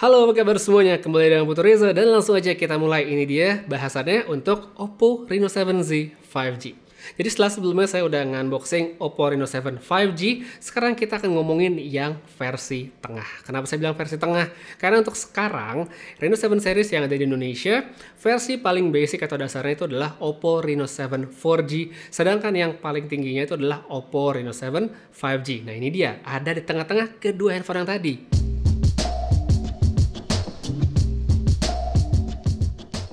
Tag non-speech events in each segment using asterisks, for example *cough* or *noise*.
Halo apa kabar semuanya, kembali dengan Putu Reza dan langsung aja kita mulai ini dia bahasannya untuk Oppo Reno 7Z 5G. Jadi setelah sebelumnya saya udah unboxing Oppo Reno 7 5G, sekarang kita akan ngomongin yang versi tengah. Kenapa saya bilang versi tengah? Karena untuk sekarang Reno 7 series yang ada di Indonesia, versi paling basic atau dasarnya itu adalah Oppo Reno 7 4G, sedangkan yang paling tingginya itu adalah Oppo Reno 7 5G. Nah ini dia, ada di tengah-tengah kedua handphone yang tadi.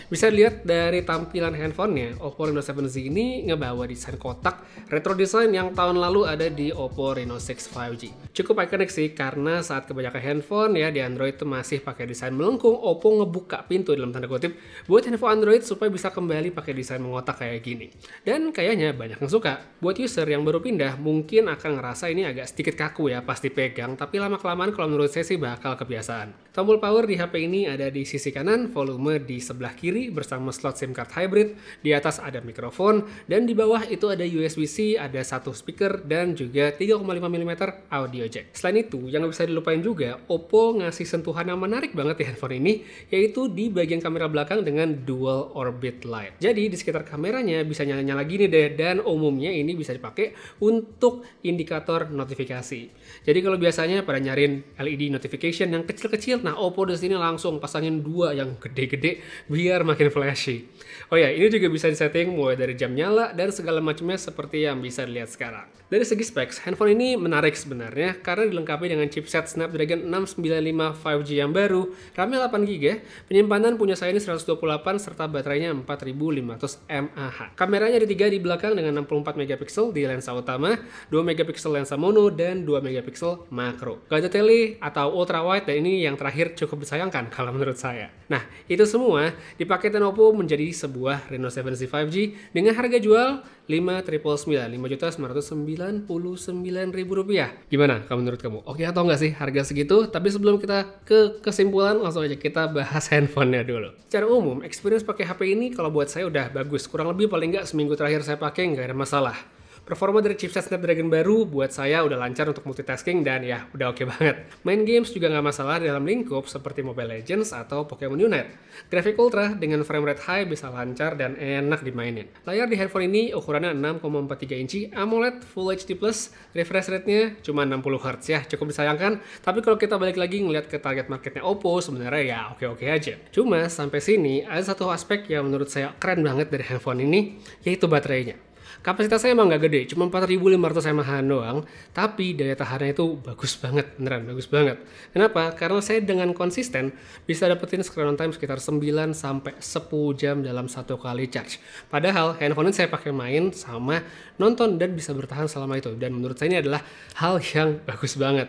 Bisa dilihat dari tampilan handphonenya, Oppo Reno 7Z ini ngebawa desain kotak retro design yang tahun lalu ada di Oppo Reno 6 5G. Cukup ikonik sih karena saat kebanyakan handphone ya di Android itu masih pakai desain melengkung, Oppo ngebuka pintu dalam tanda kutip buat handphone Android supaya bisa kembali pakai desain mengotak kayak gini. Dan kayaknya banyak yang suka. Buat user yang baru pindah mungkin akan ngerasa ini agak sedikit kaku ya pas dipegang, tapi lama-kelamaan kalau menurut saya sih bakal kebiasaan. Tombol power di HP ini ada di sisi kanan, volume di sebelah kiri, sendiri bersama slot SIM card hybrid, di atas ada mikrofon, dan di bawah itu ada USB-C, ada satu speaker, dan juga 3,5 mm audio jack. Selain itu, yang nggak bisa dilupain juga, Oppo ngasih sentuhan yang menarik banget di handphone ini, yaitu di bagian kamera belakang dengan dual orbit light. Jadi di sekitar kameranya bisa nyala-nyala gini deh, dan umumnya ini bisa dipakai untuk indikator notifikasi. Jadi kalau biasanya pada nyariin LED notification yang kecil-kecil, nah Oppo di sini langsung pasangin dua yang gede-gede biar makin flashy. Oh ya, ini juga bisa disetting mulai dari jam nyala dan segala macamnya seperti yang bisa dilihat sekarang. Dari segi specs, handphone ini menarik sebenarnya karena dilengkapi dengan chipset Snapdragon 695 5G yang baru, RAM 8GB, ya. penyimpanan punya saya ini 128 serta baterainya 4500 mAh. Kameranya ada 3 di belakang dengan 64 megapiksel di lensa utama, 2 megapiksel lensa mono dan 2 megapiksel makro. Gadget tele atau ultra wide dan ini yang terakhir cukup disayangkan kalau menurut saya. Nah, itu semua dipakai paketan Oppo menjadi sebuah Reno 7C 5G dengan harga jual 5.999.000 rupiah. Gimana kamu menurut kamu? Oke atau enggak sih harga segitu? Tapi sebelum kita ke kesimpulan, langsung aja kita bahas *laughs* handphonenya dulu. Secara umum, experience pakai HP ini kalau buat saya udah bagus. Kurang lebih paling enggak seminggu terakhir saya pakai enggak ada masalah. Performa dari chipset Snapdragon baru buat saya udah lancar untuk multitasking dan ya udah oke okay banget. Main games juga nggak masalah dalam lingkup seperti Mobile Legends atau Pokemon Unite. Grafik Ultra dengan frame rate high bisa lancar dan enak dimainin. Layar di handphone ini ukurannya 6,43 inci, AMOLED Full HD+, refresh rate-nya cuma 60Hz ya, cukup disayangkan. Tapi kalau kita balik lagi ngeliat ke target marketnya Oppo, sebenarnya ya oke-oke aja. Cuma sampai sini ada satu aspek yang menurut saya keren banget dari handphone ini, yaitu baterainya. Kapasitasnya emang nggak gede, cuma 4500 mAh doang, tapi daya tahannya itu bagus banget, beneran bagus banget. Kenapa? Karena saya dengan konsisten bisa dapetin screen on time sekitar 9 sampai 10 jam dalam satu kali charge. Padahal handphone ini saya pakai main sama nonton dan bisa bertahan selama itu. Dan menurut saya ini adalah hal yang bagus banget.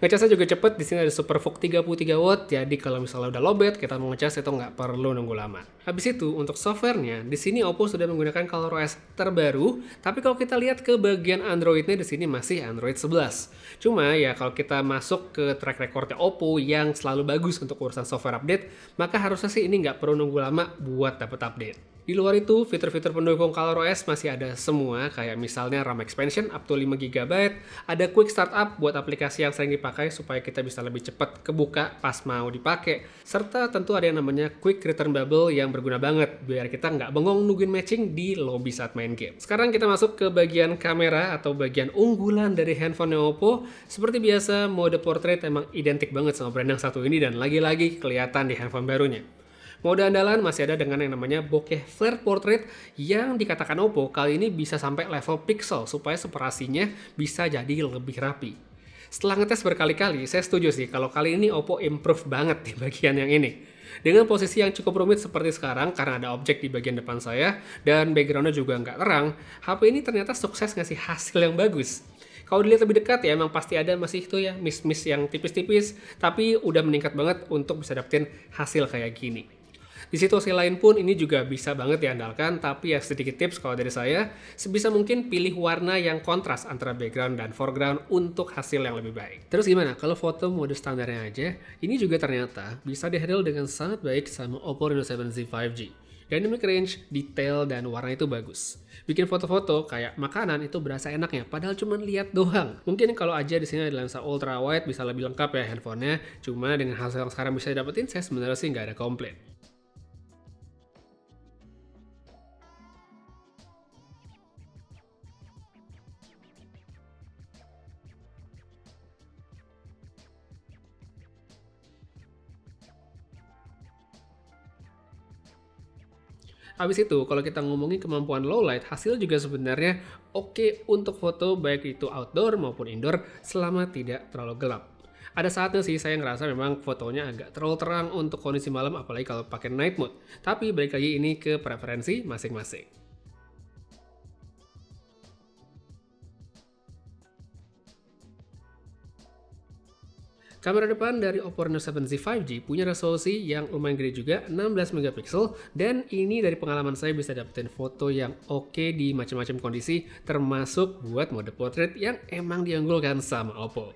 Ngecasnya juga cepet, di sini ada Supervook 33 watt, jadi kalau misalnya udah lobet, kita mau ngecas itu nggak perlu nunggu lama. Habis itu, untuk softwarenya, di sini Oppo sudah menggunakan ColorOS terbaru tapi kalau kita lihat ke bagian Androidnya di sini masih Android 11. Cuma ya kalau kita masuk ke track recordnya Oppo yang selalu bagus untuk urusan software update, maka harusnya sih ini nggak perlu nunggu lama buat dapat update. Di luar itu, fitur-fitur pendukung ColorOS masih ada semua, kayak misalnya RAM expansion up to 5GB, ada quick startup buat aplikasi yang sering dipakai supaya kita bisa lebih cepat kebuka pas mau dipakai, serta tentu ada yang namanya quick return bubble yang berguna banget, biar kita nggak bengong nungguin matching di lobby saat main game. Sekarang kita masuk ke bagian kamera atau bagian unggulan dari handphone Oppo. Seperti biasa, mode portrait emang identik banget sama brand yang satu ini dan lagi-lagi kelihatan di handphone barunya. Mode andalan masih ada dengan yang namanya bokeh flare portrait yang dikatakan Oppo kali ini bisa sampai level pixel supaya separasinya bisa jadi lebih rapi. Setelah ngetes berkali-kali, saya setuju sih kalau kali ini Oppo improve banget di bagian yang ini. Dengan posisi yang cukup rumit seperti sekarang karena ada objek di bagian depan saya dan backgroundnya juga nggak terang, HP ini ternyata sukses ngasih hasil yang bagus. Kalau dilihat lebih dekat ya emang pasti ada masih itu ya miss-miss yang tipis-tipis, tapi udah meningkat banget untuk bisa dapetin hasil kayak gini. Di situasi lain pun ini juga bisa banget diandalkan, tapi ya sedikit tips kalau dari saya, sebisa mungkin pilih warna yang kontras antara background dan foreground untuk hasil yang lebih baik. Terus gimana? Kalau foto mode standarnya aja, ini juga ternyata bisa dihandle dengan sangat baik sama Oppo Reno 7Z 5G. Dynamic range, detail, dan warna itu bagus. Bikin foto-foto kayak makanan itu berasa enaknya, padahal cuma lihat doang. Mungkin kalau aja di sini ada lensa ultra wide bisa lebih lengkap ya handphonenya, cuma dengan hasil yang sekarang bisa dapetin saya sebenarnya sih nggak ada komplain. Habis itu kalau kita ngomongin kemampuan low light, hasil juga sebenarnya oke okay untuk foto baik itu outdoor maupun indoor selama tidak terlalu gelap ada saatnya sih saya ngerasa memang fotonya agak terlalu terang untuk kondisi malam apalagi kalau pakai night mode. Tapi balik lagi ini ke preferensi masing-masing. Kamera depan dari Oppo Reno 7Z 5G punya resolusi yang lumayan gede juga, 16 megapiksel, dan ini dari pengalaman saya bisa dapetin foto yang oke okay di macam-macam kondisi termasuk buat mode portrait yang emang dianggulkan sama Oppo.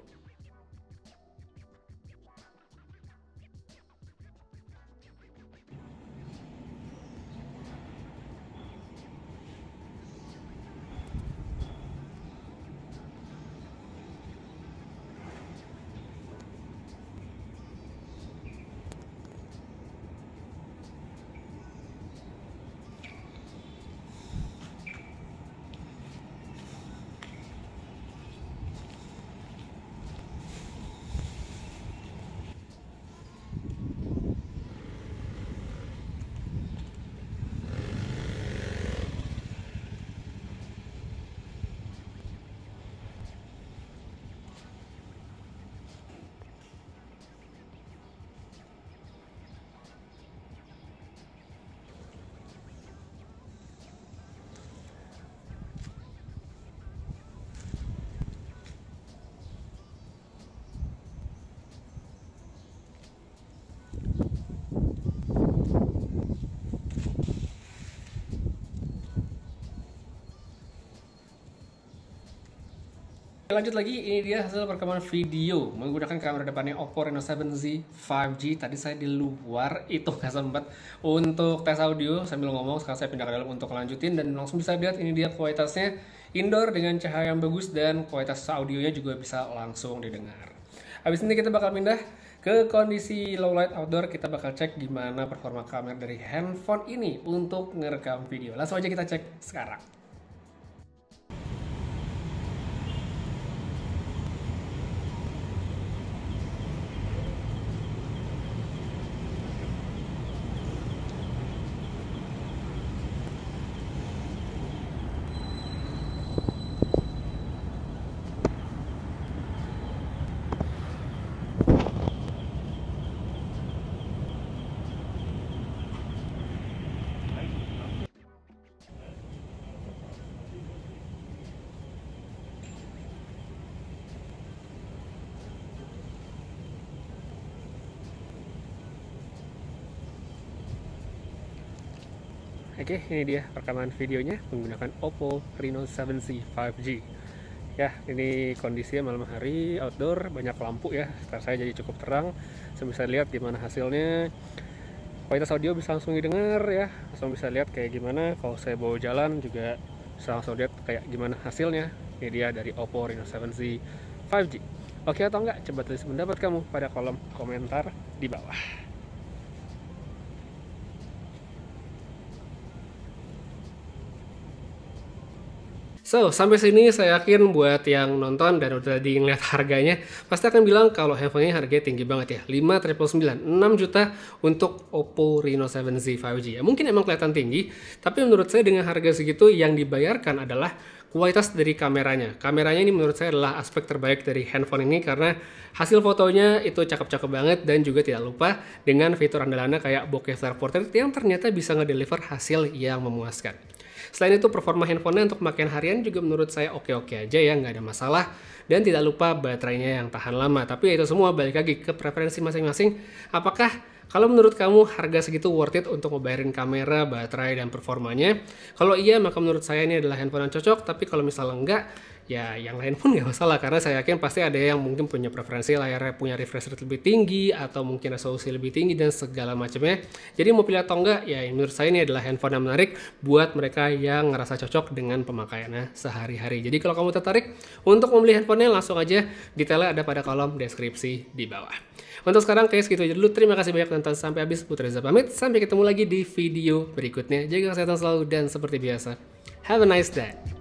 lanjut lagi, ini dia hasil perekaman video menggunakan kamera depannya Oppo Reno 7Z 5G. Tadi saya di luar itu nggak sempat untuk tes audio sambil ngomong. Sekarang saya pindah ke dalam untuk lanjutin dan langsung bisa lihat ini dia kualitasnya indoor dengan cahaya yang bagus dan kualitas audionya juga bisa langsung didengar. Habis ini kita bakal pindah ke kondisi low light outdoor kita bakal cek gimana performa kamera dari handphone ini untuk ngerekam video. Langsung aja kita cek sekarang. Oke, ini dia rekaman videonya menggunakan Oppo Reno 7C 5G. Ya, ini kondisinya malam hari, outdoor, banyak lampu ya. Sekarang saya jadi cukup terang. Saya bisa lihat gimana hasilnya. Kualitas audio bisa langsung didengar ya. Langsung bisa lihat kayak gimana. Kalau saya bawa jalan juga bisa langsung lihat kayak gimana hasilnya. Ini dia dari Oppo Reno 7C 5G. Oke atau enggak? Coba tulis pendapat kamu pada kolom komentar di bawah. So, sampai sini saya yakin buat yang nonton dan udah tadi ngeliat harganya, pasti akan bilang kalau handphonenya harganya tinggi banget ya. 599, 6 juta untuk Oppo Reno 7Z 5G. Ya, mungkin emang kelihatan tinggi, tapi menurut saya dengan harga segitu yang dibayarkan adalah kualitas dari kameranya. Kameranya ini menurut saya adalah aspek terbaik dari handphone ini karena hasil fotonya itu cakep-cakep banget dan juga tidak lupa dengan fitur andalannya kayak bokeh flare portrait yang ternyata bisa ngedeliver hasil yang memuaskan. Selain itu performa handphonenya untuk pemakaian harian juga menurut saya oke-oke aja ya, nggak ada masalah. Dan tidak lupa baterainya yang tahan lama. Tapi ya itu semua balik lagi ke preferensi masing-masing. Apakah kalau menurut kamu harga segitu worth it untuk ngebayarin kamera, baterai, dan performanya? Kalau iya, maka menurut saya ini adalah handphone yang cocok. Tapi kalau misalnya enggak, ya yang lain pun nggak masalah karena saya yakin pasti ada yang mungkin punya preferensi layarnya punya refresh rate lebih tinggi atau mungkin resolusi lebih tinggi dan segala macamnya jadi mau pilih atau enggak ya menurut saya ini adalah handphone yang menarik buat mereka yang ngerasa cocok dengan pemakaiannya sehari-hari jadi kalau kamu tertarik untuk membeli handphonenya langsung aja detailnya ada pada kolom deskripsi di bawah untuk sekarang kayak segitu aja dulu terima kasih banyak nonton sampai habis Putri Zah pamit sampai ketemu lagi di video berikutnya jaga kesehatan selalu dan seperti biasa have a nice day